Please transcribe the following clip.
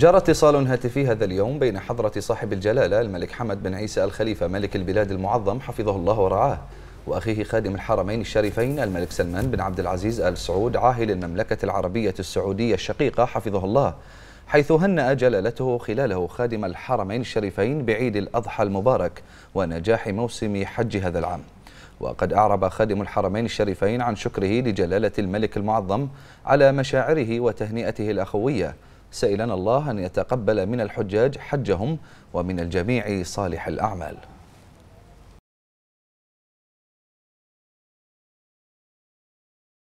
جرى اتصال هاتفي هذا اليوم بين حضرة صاحب الجلالة الملك حمد بن عيسى الخليفة ملك البلاد المعظم حفظه الله ورعاه وأخيه خادم الحرمين الشريفين الملك سلمان بن عبد العزيز آل سعود عاهل المملكة العربية السعودية الشقيقة حفظه الله حيث هنأ جلالته خلاله خادم الحرمين الشريفين بعيد الأضحى المبارك ونجاح موسم حج هذا العام وقد أعرب خادم الحرمين الشريفين عن شكره لجلالة الملك المعظم على مشاعره وتهنئته الأخوية سائلا الله أن يتقبل من الحجاج حجهم ومن الجميع صالح الأعمال